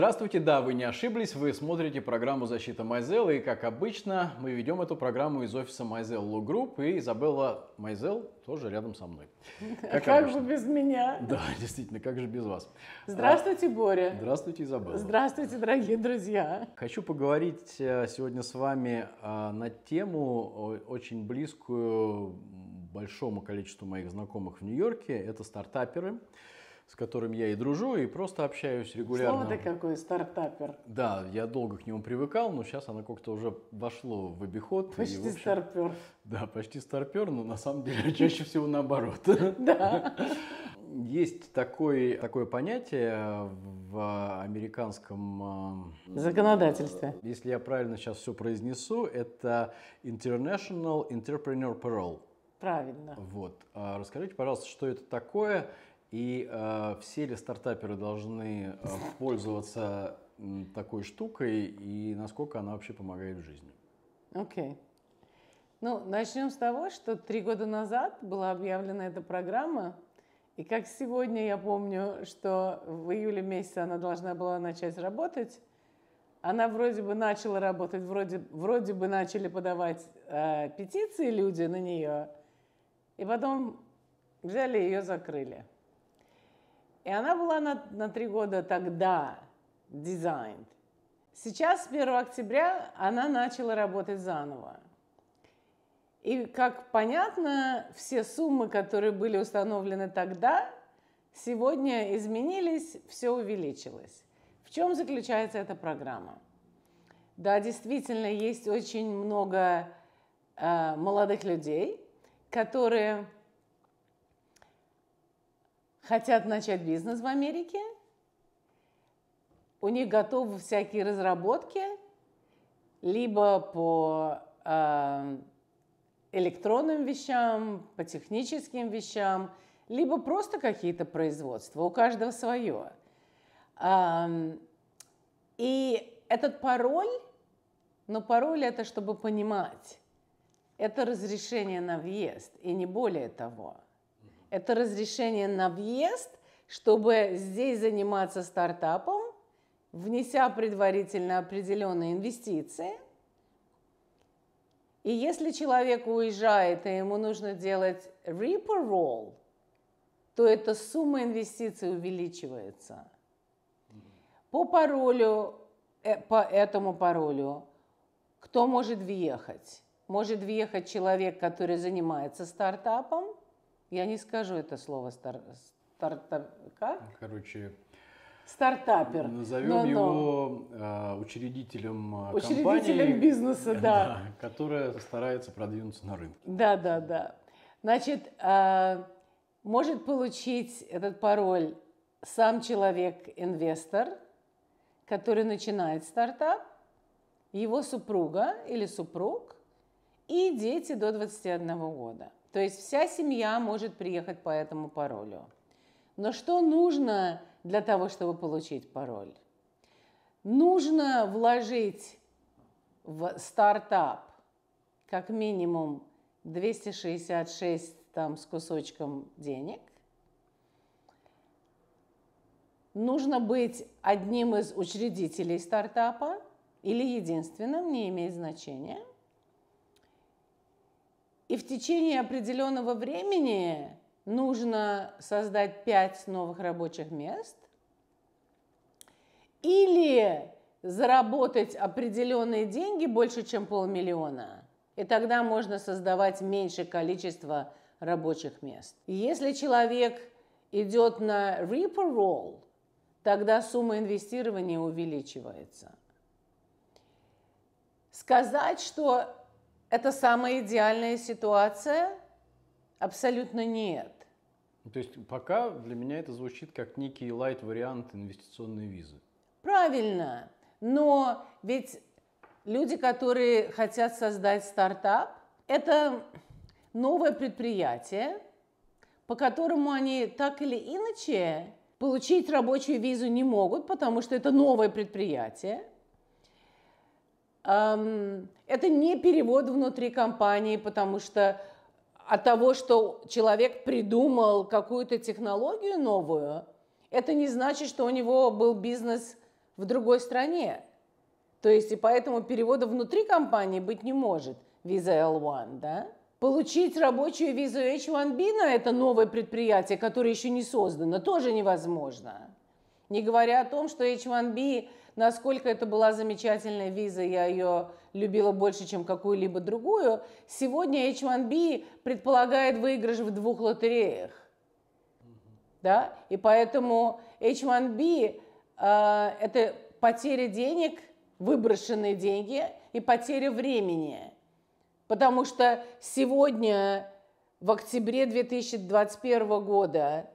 Здравствуйте, да, вы не ошиблись, вы смотрите программу «Защита Майзел» и, как обычно, мы ведем эту программу из офиса Майзел Лу Групп и Изабелла Майзел тоже рядом со мной. Как, как же без меня? Да, действительно, как же без вас? А, здравствуйте, Боря. Здравствуйте, Изабелла. Здравствуйте, дорогие друзья. Хочу поговорить э, сегодня с вами э, на тему, очень близкую большому количеству моих знакомых в Нью-Йорке, это Стартаперы с которым я и дружу, и просто общаюсь регулярно. Слово ты какой, стартапер. Да, я долго к нему привыкал, но сейчас оно как-то уже вошло в обиход. Почти и, в общем, старпер. Да, почти старпер, но на самом деле чаще всего наоборот. Да. Есть такое, такое понятие в американском э, законодательстве. Э, если я правильно сейчас все произнесу, это International Entrepreneur Parole. Правильно. Вот. А расскажите, пожалуйста, что это такое и э, все ли стартаперы должны э, пользоваться э, такой штукой и насколько она вообще помогает в жизни? Окей. Okay. Ну, начнем с того, что три года назад была объявлена эта программа, и как сегодня я помню, что в июле месяце она должна была начать работать, она вроде бы начала работать, вроде, вроде бы начали подавать э, петиции люди на нее, и потом взяли ее закрыли. И она была на, на три года тогда дизайн. Сейчас, с 1 октября, она начала работать заново. И, как понятно, все суммы, которые были установлены тогда, сегодня изменились, все увеличилось. В чем заключается эта программа? Да, действительно, есть очень много э, молодых людей, которые хотят начать бизнес в Америке, у них готовы всякие разработки, либо по э, электронным вещам, по техническим вещам, либо просто какие-то производства, у каждого свое. Э, и этот пароль, но пароль это чтобы понимать, это разрешение на въезд, и не более того – это разрешение на въезд, чтобы здесь заниматься стартапом, внеся предварительно определенные инвестиции. И если человек уезжает, и ему нужно делать reaper roll, то эта сумма инвестиций увеличивается. По паролю, э, по этому паролю, кто может въехать? Может въехать человек, который занимается стартапом – я не скажу это слово стар, стартап... Как? Короче, стартапер. Назовем но, но. его э, учредителем, э, учредителем компании, бизнеса, да. которая старается продвинуться на рынке. Да, да, да. Значит, э, может получить этот пароль сам человек-инвестор, который начинает стартап, его супруга или супруг и дети до 21 года. То есть вся семья может приехать по этому паролю. Но что нужно для того, чтобы получить пароль? Нужно вложить в стартап как минимум 266 там с кусочком денег. Нужно быть одним из учредителей стартапа или единственным, не имеет значения. И в течение определенного времени нужно создать 5 новых рабочих мест или заработать определенные деньги больше, чем полмиллиона. И тогда можно создавать меньшее количество рабочих мест. если человек идет на repo roll, тогда сумма инвестирования увеличивается. Сказать, что это самая идеальная ситуация? Абсолютно нет. То есть пока для меня это звучит как некий лайт-вариант инвестиционной визы. Правильно. Но ведь люди, которые хотят создать стартап, это новое предприятие, по которому они так или иначе получить рабочую визу не могут, потому что это новое предприятие. Это не перевод внутри компании, потому что от того, что человек придумал какую-то технологию новую, это не значит, что у него был бизнес в другой стране. То есть и поэтому перевода внутри компании быть не может. Виза L1, да? Получить рабочую визу H1B на это новое предприятие, которое еще не создано, тоже невозможно. Не говоря о том, что H1B насколько это была замечательная виза, я ее любила больше, чем какую-либо другую, сегодня H1B предполагает выигрыш в двух лотереях. Да? И поэтому H1B э, – это потеря денег, выброшенные деньги и потеря времени. Потому что сегодня, в октябре 2021 года,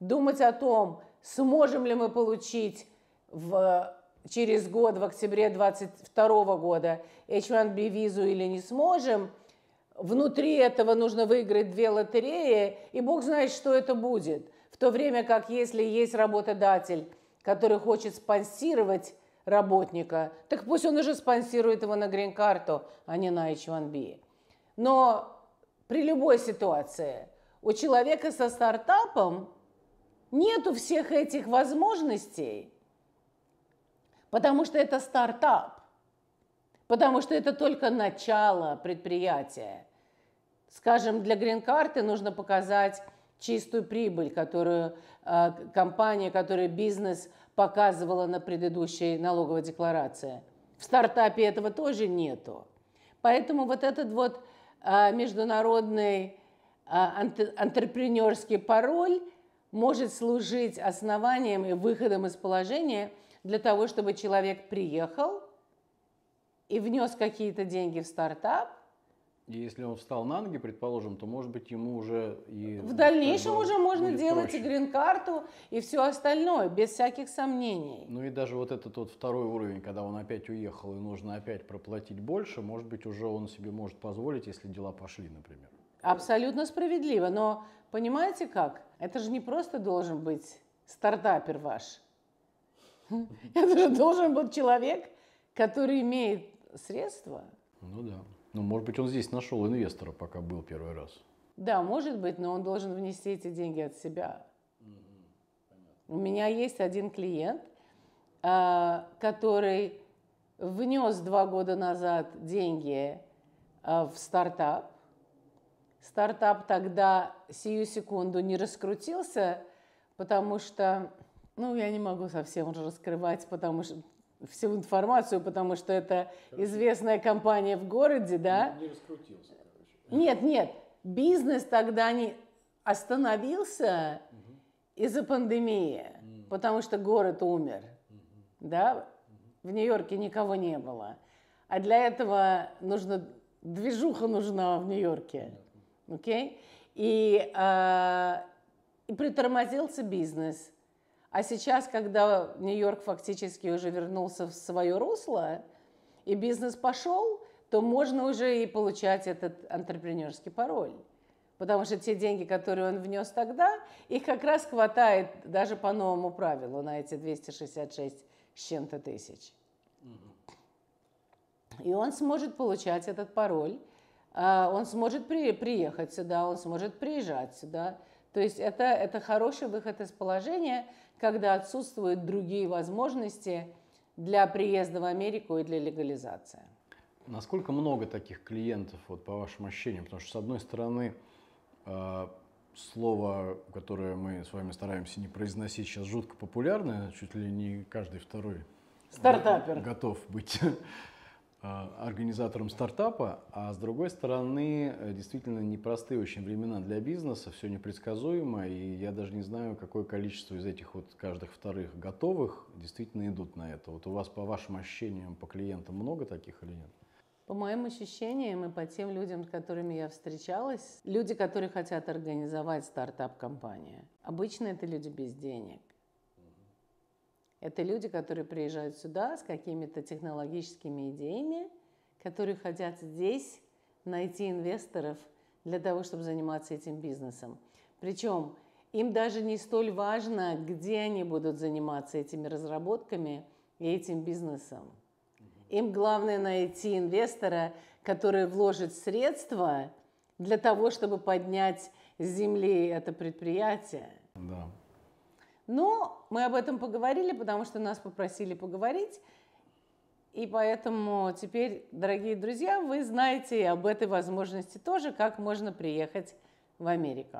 думать о том, сможем ли мы получить в через год, в октябре 2022 года, H1B визу или не сможем, внутри этого нужно выиграть две лотереи, и бог знает, что это будет. В то время как если есть работодатель, который хочет спонсировать работника, так пусть он уже спонсирует его на грин-карту, а не на H1B. Но при любой ситуации у человека со стартапом нету всех этих возможностей – Потому что это стартап. Потому что это только начало предприятия. Скажем, для грин-карты нужно показать чистую прибыль, которую э, компания, которую бизнес показывала на предыдущей налоговой декларации. В стартапе этого тоже нету. Поэтому вот этот вот э, международный э, антрепренерский пароль может служить основанием и выходом из положения – для того, чтобы человек приехал и внес какие-то деньги в стартап, и если он встал на ноги, предположим, то, может быть, ему уже и... В дальнейшем уже можно делать проще. и грин-карту, и все остальное, без всяких сомнений. Ну и даже вот этот вот второй уровень, когда он опять уехал и нужно опять проплатить больше, может быть, уже он себе может позволить, если дела пошли, например. Абсолютно справедливо, но понимаете как? Это же не просто должен быть стартапер ваш – Это должен быть человек, который имеет средства. Ну да. Ну, может быть, он здесь нашел инвестора, пока был первый раз. Да, может быть, но он должен внести эти деньги от себя. У меня есть один клиент, а, который внес два года назад деньги а, в стартап. Стартап тогда сию секунду не раскрутился, потому что ну, я не могу совсем уже раскрывать, потому что всю информацию, потому что это Короче, известная компания в городе, да? Не, не раскрутился, короче. Нет, нет, бизнес тогда не остановился угу. из-за пандемии, угу. потому что город умер, угу. да? Угу. В Нью-Йорке никого не было, а для этого нужно движуха нужна в Нью-Йорке, окей? Okay? И, э, и притормозился бизнес а сейчас, когда Нью-Йорк фактически уже вернулся в свое русло, и бизнес пошел, то можно уже и получать этот антрепренерский пароль. Потому что те деньги, которые он внес тогда, их как раз хватает даже по новому правилу на эти 266 с чем-то тысяч. И он сможет получать этот пароль, а, он сможет приехать сюда, он сможет приезжать сюда, то есть это, это хороший выход из положения, когда отсутствуют другие возможности для приезда в Америку и для легализации. Насколько много таких клиентов, вот, по вашим ощущениям? Потому что, с одной стороны, э, слово, которое мы с вами стараемся не произносить, сейчас жутко популярное, чуть ли не каждый второй Стартапер. готов быть Э, организатором стартапа, а с другой стороны, э, действительно непростые очень времена для бизнеса, все непредсказуемо, и я даже не знаю, какое количество из этих вот каждых вторых готовых действительно идут на это. Вот у вас по вашим ощущениям, по клиентам много таких или нет? По моим ощущениям и по тем людям, с которыми я встречалась, люди, которые хотят организовать стартап-компанию, обычно это люди без денег. Это люди, которые приезжают сюда с какими-то технологическими идеями, которые хотят здесь найти инвесторов для того, чтобы заниматься этим бизнесом. Причем им даже не столь важно, где они будут заниматься этими разработками и этим бизнесом. Им главное найти инвестора, который вложит средства для того, чтобы поднять с земли это предприятие. Да. Но мы об этом поговорили, потому что нас попросили поговорить. И поэтому теперь, дорогие друзья, вы знаете об этой возможности тоже, как можно приехать в Америку.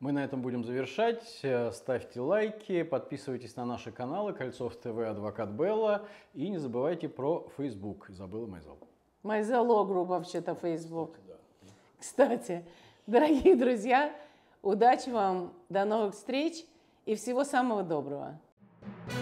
Мы на этом будем завершать. Э, ставьте лайки, подписывайтесь на наши каналы Кольцов ТВ, Адвокат Белла. И не забывайте про Facebook. Забыла Майзел. Майзело, грубо вообще-то, Facebook. Кстати, да. Кстати, дорогие друзья, удачи вам, до новых встреч и всего самого доброго. thank you